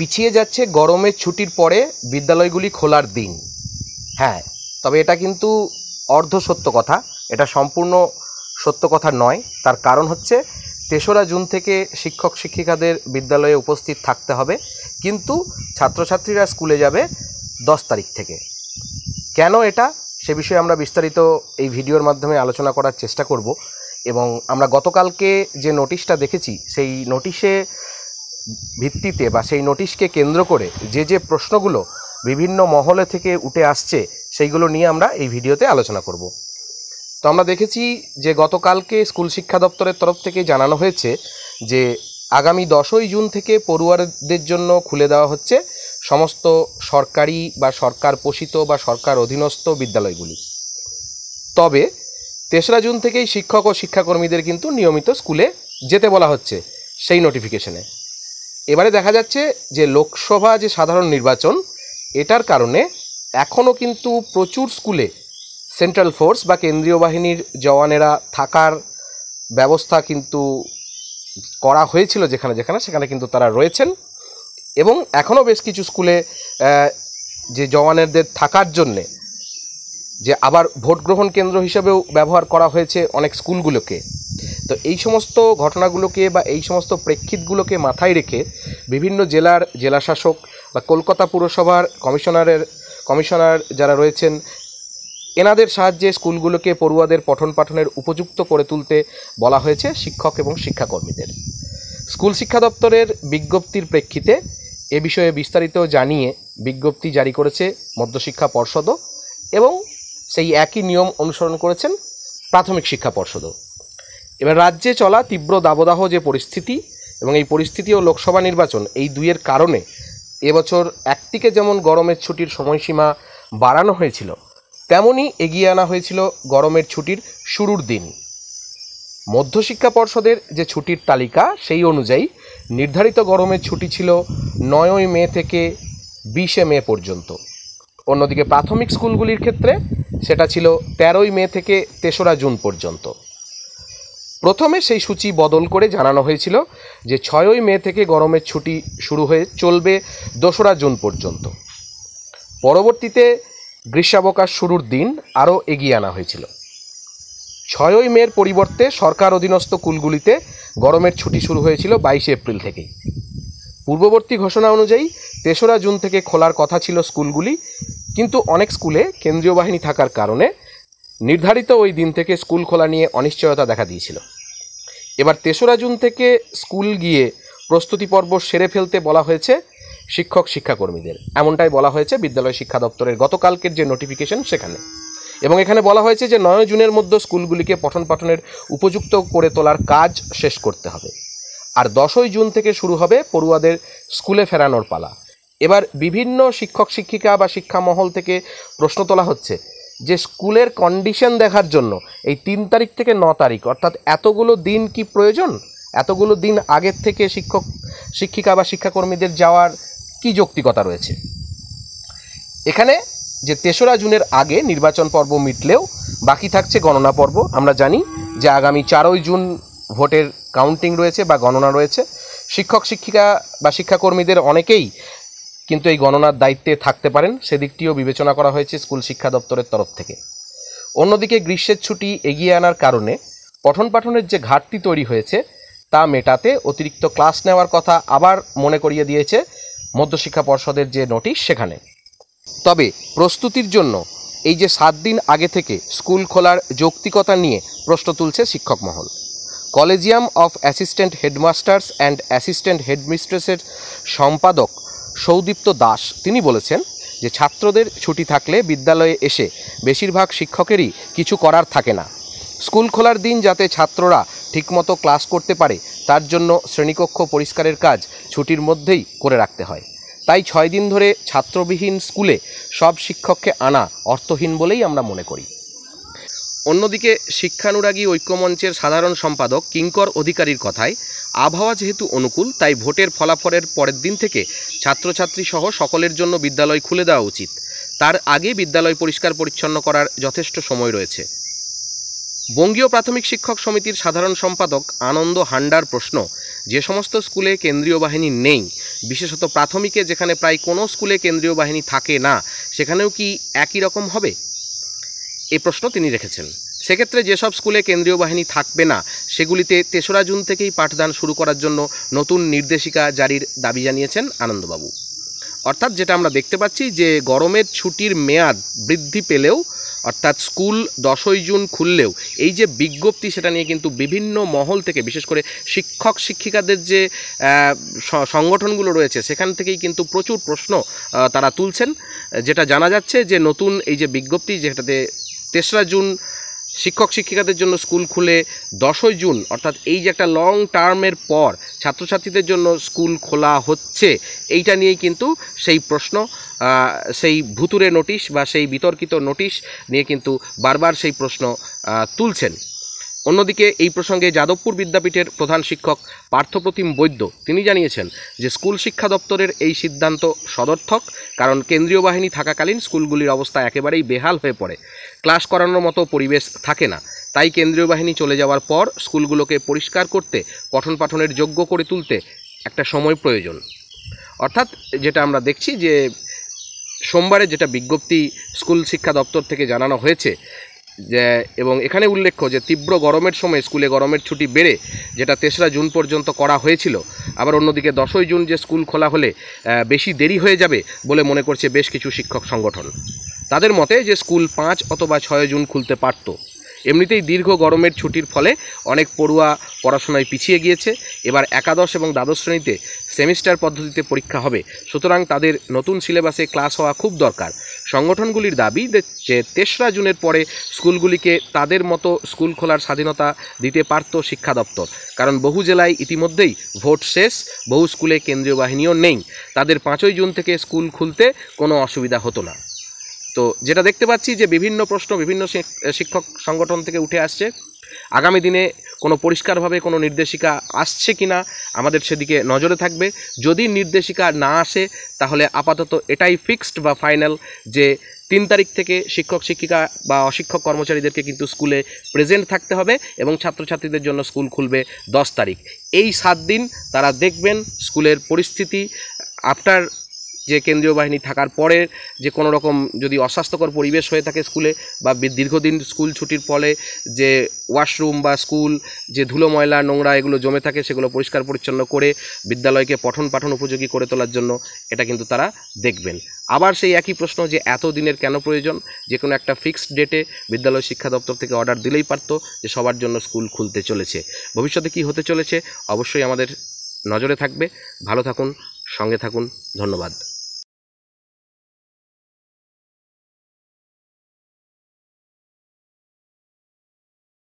পিছিয়ে যাচ্ছে গরমের ছুটির পরে বিদ্যালয়গুলি খোলার দিন হ্যাঁ তবে এটা কিন্তু অর্ধ সত্য কথা এটা সম্পূর্ণ সত্য কথা নয় তার কারণ হচ্ছে তেসরা জুন থেকে শিক্ষক শিক্ষিকাদের বিদ্যালয়ে উপস্থিত থাকতে হবে কিন্তু ছাত্রছাত্রীরা স্কুলে যাবে দশ তারিখ থেকে কেন এটা সে বিষয়ে আমরা বিস্তারিত এই ভিডিওর মাধ্যমে আলোচনা করার চেষ্টা করব এবং আমরা গতকালকে যে নোটিশটা দেখেছি সেই নোটিশে ভিত্তিতে বা সেই নোটিশকে কেন্দ্র করে যে যে প্রশ্নগুলো বিভিন্ন মহলে থেকে উঠে আসছে সেইগুলো নিয়ে আমরা এই ভিডিওতে আলোচনা করব তো আমরা দেখেছি যে গতকালকে স্কুল শিক্ষা দপ্তরের তরফ থেকে জানানো হয়েছে যে আগামী দশই জুন থেকে পড়ুয়ারদের জন্য খুলে দেওয়া হচ্ছে সমস্ত সরকারি বা সরকার পোষিত বা সরকার অধীনস্থ বিদ্যালয়গুলি তবে তেসরা জুন থেকেই শিক্ষক ও শিক্ষাকর্মীদের কিন্তু নিয়মিত স্কুলে যেতে বলা হচ্ছে সেই নোটিফিকেশনে এবারে দেখা যাচ্ছে যে লোকসভা যে সাধারণ নির্বাচন এটার কারণে এখনও কিন্তু প্রচুর স্কুলে সেন্ট্রাল ফোর্স বা কেন্দ্রীয় বাহিনীর জওয়ানেরা থাকার ব্যবস্থা কিন্তু করা হয়েছিল যেখানে যেখানে সেখানে কিন্তু তারা রয়েছেন এবং এখনও বেশ কিছু স্কুলে যে জওয়ানেরদের থাকার জন্যে যে আবার ভোট গ্রহণ কেন্দ্র হিসেবেও ব্যবহার করা হয়েছে অনেক স্কুলগুলোকে তো এই সমস্ত ঘটনাগুলোকে বা এই সমস্ত প্রেক্ষিতগুলোকে মাথায় রেখে বিভিন্ন জেলার জেলাশাসক বা কলকাতা পুরসভার কমিশনারের কমিশনার যারা রয়েছেন এনাদের সাহায্যে স্কুলগুলোকে পড়ুয়াদের পঠন পাঠনের উপযুক্ত করে তুলতে বলা হয়েছে শিক্ষক এবং শিক্ষাকর্মীদের স্কুল শিক্ষা দপ্তরের বিজ্ঞপ্তির প্রেক্ষিতে এ বিষয়ে বিস্তারিত জানিয়ে বিজ্ঞপ্তি জারি করেছে মধ্যশিক্ষা পর্ষদও এবং সেই একই নিয়ম অনুসরণ করেছেন প্রাথমিক শিক্ষা পর্ষদও এবার রাজ্যে চলা তীব্র দাবদাহ যে পরিস্থিতি এবং এই পরিস্থিতি ও লোকসভা নির্বাচন এই দুইয়ের কারণে এবছর একদিকে যেমন গরমের ছুটির সময়সীমা বাড়ানো হয়েছিল তেমনই এগিয়ে আনা হয়েছিল গরমের ছুটির শুরুর দিন মধ্যশিক্ষা পর্ষদের যে ছুটির তালিকা সেই অনুযায়ী নির্ধারিত গরমের ছুটি ছিল নয়ই মে থেকে বিশে মে পর্যন্ত অন্যদিকে প্রাথমিক স্কুলগুলির ক্ষেত্রে সেটা ছিল তেরোই মে থেকে তেসরা জুন পর্যন্ত প্রথমে সেই সূচি বদল করে জানানো হয়েছিল যে ছয়ই মে থেকে গরমের ছুটি শুরু হয়ে চলবে দোসরা জুন পর্যন্ত পরবর্তীতে গ্রীষ্মাবকাশ শুরুর দিন আরও এগিয়ে আনা হয়েছিল ছয়ই মের পরিবর্তে সরকার অধীনস্থ কুলগুলিতে গরমের ছুটি শুরু হয়েছিল বাইশে এপ্রিল থেকেই পূর্ববর্তী ঘোষণা অনুযায়ী তেসরা জুন থেকে খোলার কথা ছিল স্কুলগুলি কিন্তু অনেক স্কুলে কেন্দ্রীয় বাহিনী থাকার কারণে নির্ধারিত ওই দিন থেকে স্কুল খোলা নিয়ে অনিশ্চয়তা দেখা দিয়েছিল এবার তেসরা জুন থেকে স্কুল গিয়ে প্রস্তুতি পর্ব সেরে ফেলতে বলা হয়েছে শিক্ষক শিক্ষাকর্মীদের এমনটাই বলা হয়েছে বিদ্যালয় শিক্ষা দপ্তরের গতকালকের যে নোটিফিকেশন সেখানে এবং এখানে বলা হয়েছে যে নয় জুনের মধ্যে স্কুলগুলিকে পঠন পাঠনের উপযুক্ত করে তোলার কাজ শেষ করতে হবে আর দশই জুন থেকে শুরু হবে পড়ুয়াদের স্কুলে ফেরানোর পালা এবার বিভিন্ন শিক্ষক শিক্ষিকা বা শিক্ষামহল থেকে প্রশ্ন তোলা হচ্ছে যে স্কুলের কন্ডিশন দেখার জন্য এই তিন তারিখ থেকে ন তারিখ অর্থাৎ এতগুলো দিন কি প্রয়োজন এতগুলো দিন আগের থেকে শিক্ষক শিক্ষিকা বা শিক্ষাকর্মীদের যাওয়ার কি যৌক্তিকতা রয়েছে এখানে যে তেসরা জুনের আগে নির্বাচন পর্ব মিটলেও বাকি থাকছে গণনা পর্ব আমরা জানি যে আগামী চারই জুন ভোটের কাউন্টিং রয়েছে বা গণনা রয়েছে শিক্ষক শিক্ষিকা বা শিক্ষাকর্মীদের অনেকেই কিন্তু এই গণনার দায়িত্বে থাকতে পারেন সেদিকটিও বিবেচনা করা হয়েছে স্কুল শিক্ষা দপ্তরের তরফ থেকে অন্যদিকে গ্রীষ্মের ছুটি এগিয়ে আনার কারণে পঠন পাঠনের যে ঘাটতি তৈরি হয়েছে তা মেটাতে অতিরিক্ত ক্লাস নেওয়ার কথা আবার মনে করিয়ে দিয়েছে মধ্যশিক্ষা পর্ষদের যে নোটিশ সেখানে তবে প্রস্তুতির জন্য এই যে সাত দিন আগে থেকে স্কুল খোলার যৌক্তিকতা নিয়ে প্রশ্ন তুলছে শিক্ষক মহল collegium of assistant headmasters and assistant হেডমিস্ট্রেসের সম্পাদক সৌদীপ্ত দাস তিনি বলেছেন যে ছাত্রদের ছুটি থাকলে বিদ্যালয়ে এসে বেশিরভাগ শিক্ষকেরই কিছু করার থাকে না স্কুল খোলার দিন যাতে ছাত্ররা ঠিকমতো ক্লাস করতে পারে তার জন্য শ্রেণীকক্ষ পরিষ্কারের কাজ ছুটির মধ্যেই করে রাখতে হয় তাই ছয় দিন ধরে ছাত্রবিহীন স্কুলে সব শিক্ষককে আনা অর্থহীন বলেই আমরা মনে করি অন্যদিকে শিক্ষানুরাগী ঐক্যমঞ্চের সাধারণ সম্পাদক কিঙ্কর অধিকারীর কথায় আবহাওয়া যেহেতু অনুকূল তাই ভোটের ফলাফলের পরের দিন থেকে ছাত্রছাত্রী সহ সকলের জন্য বিদ্যালয় খুলে দেওয়া উচিত তার আগে বিদ্যালয় পরিষ্কার পরিচ্ছন্ন করার যথেষ্ট সময় রয়েছে বঙ্গীয় প্রাথমিক শিক্ষক সমিতির সাধারণ সম্পাদক আনন্দ হান্ডার প্রশ্ন যে সমস্ত স্কুলে কেন্দ্রীয় বাহিনী নেই বিশেষত প্রাথমিকে যেখানে প্রায় কোনো স্কুলে কেন্দ্রীয় বাহিনী থাকে না সেখানেও কি একই রকম হবে এই প্রশ্ন তিনি রেখেছেন সেক্ষেত্রে যেসব স্কুলে কেন্দ্রীয় বাহিনী থাকবে না সেগুলিতে তেসরা জুন থেকেই পাঠদান শুরু করার জন্য নতুন নির্দেশিকা জারির দাবি জানিয়েছেন আনন্দবাবু অর্থাৎ যেটা আমরা দেখতে পাচ্ছি যে গরমের ছুটির মেয়াদ বৃদ্ধি পেলেও অর্থাৎ স্কুল দশই জুন খুললেও এই যে বিজ্ঞপ্তি সেটা নিয়ে কিন্তু বিভিন্ন মহল থেকে বিশেষ করে শিক্ষক শিক্ষিকাদের যে সংগঠনগুলো রয়েছে সেখান থেকেই কিন্তু প্রচুর প্রশ্ন তারা তুলছেন যেটা জানা যাচ্ছে যে নতুন এই যে বিজ্ঞপ্তি যেটাতে তেসরা জুন শিক্ষক শিক্ষিকাদের জন্য স্কুল খুলে দশই জুন অর্থাৎ এই যে একটা লং টার্মের পর ছাত্রছাত্রীদের জন্য স্কুল খোলা হচ্ছে এইটা নিয়েই কিন্তু সেই প্রশ্ন সেই ভুতুরে নোটিশ বা সেই বিতর্কিত নোটিশ নিয়ে কিন্তু বারবার সেই প্রশ্ন তুলছেন অন্যদিকে এই প্রসঙ্গে যাদবপুর বিদ্যাপীঠের প্রধান শিক্ষক পার্থপ্রতিম বৈদ্য তিনি জানিয়েছেন যে স্কুল শিক্ষা দপ্তরের এই সিদ্ধান্ত সদর্থক কারণ কেন্দ্রীয় বাহিনী থাকাকালীন স্কুলগুলির অবস্থা একেবারেই বেহাল হয়ে পড়ে ক্লাস করানোর মতো পরিবেশ থাকে না তাই কেন্দ্রীয় বাহিনী চলে যাওয়ার পর স্কুলগুলোকে পরিষ্কার করতে পঠন পাঠনের যোগ্য করে তুলতে একটা সময় প্রয়োজন অর্থাৎ যেটা আমরা দেখছি যে সোমবারে যেটা বিজ্ঞপ্তি স্কুল শিক্ষা দপ্তর থেকে জানানো হয়েছে যে এবং এখানে উল্লেখ্য যে তীব্র গরমের সময় স্কুলে গরমের ছুটি বেড়ে যেটা তেসরা জুন পর্যন্ত করা হয়েছিল আবার অন্যদিকে দশই জুন যে স্কুল খোলা হলে বেশি দেরি হয়ে যাবে বলে মনে করছে বেশ কিছু শিক্ষক সংগঠন তাদের মতে যে স্কুল পাঁচ অথবা ছয় জুন খুলতে পারত এমনিতেই দীর্ঘ গরমের ছুটির ফলে অনেক পড়ুয়া পড়াশোনায় পিছিয়ে গিয়েছে এবার একাদশ এবং দ্বাদশ শ্রেণীতে সেমিস্টার পদ্ধতিতে পরীক্ষা হবে সুতরাং তাদের নতুন সিলেবাসে ক্লাস হওয়া খুব দরকার সংগঠনগুলির দাবি যে তেসরা জুনের পরে স্কুলগুলিকে তাদের মতো স্কুল খোলার স্বাধীনতা দিতে পারত শিক্ষা দপ্তর কারণ বহু জেলায় ইতিমধ্যেই ভোট শেষ বহু স্কুলে কেন্দ্রীয় বাহিনীও নেই তাদের পাঁচই জুন থেকে স্কুল খুলতে কোনো অসুবিধা হতো না তো যেটা দেখতে পাচ্ছি যে বিভিন্ন প্রশ্ন বিভিন্ন শিক্ষক সংগঠন থেকে উঠে আসছে আগামী দিনে কোনো পরিষ্কারভাবে কোনো নির্দেশিকা আসছে কি না আমাদের সেদিকে নজরে থাকবে যদি নির্দেশিকা না আসে তাহলে আপাতত এটাই ফিক্সড বা ফাইনাল যে তিন তারিখ থেকে শিক্ষক শিক্ষিকা বা অশিক্ষক কর্মচারীদেরকে কিন্তু স্কুলে প্রেজেন্ট থাকতে হবে এবং ছাত্রছাত্রীদের জন্য স্কুল খুলবে দশ তারিখ এই সাত দিন তারা দেখবেন স্কুলের পরিস্থিতি আফটার যে কেন্দ্রীয় বাহিনী থাকার পরে যে কোনো রকম যদি অস্বাস্থ্যকর পরিবেশ হয়ে থাকে স্কুলে বা দীর্ঘদিন স্কুল ছুটির ফলে যে ওয়াশরুম বা স্কুল যে ধুলো ময়লা নোংরা এগুলো জমে থাকে সেগুলো পরিষ্কার পরিচ্ছন্ন করে বিদ্যালয়কে পঠন পাঠন উপযোগী করে তোলার জন্য এটা কিন্তু তারা দেখবেন আবার সেই একই প্রশ্ন যে এত দিনের কেন প্রয়োজন যে কোনো একটা ফিক্সড ডেটে বিদ্যালয় শিক্ষা দপ্তর থেকে অর্ডার দিলেই পারতো যে সবার জন্য স্কুল খুলতে চলেছে ভবিষ্যতে কি হতে চলেছে অবশ্যই আমাদের নজরে থাকবে ভালো থাকুন সঙ্গে থাকুন ধন্যবাদ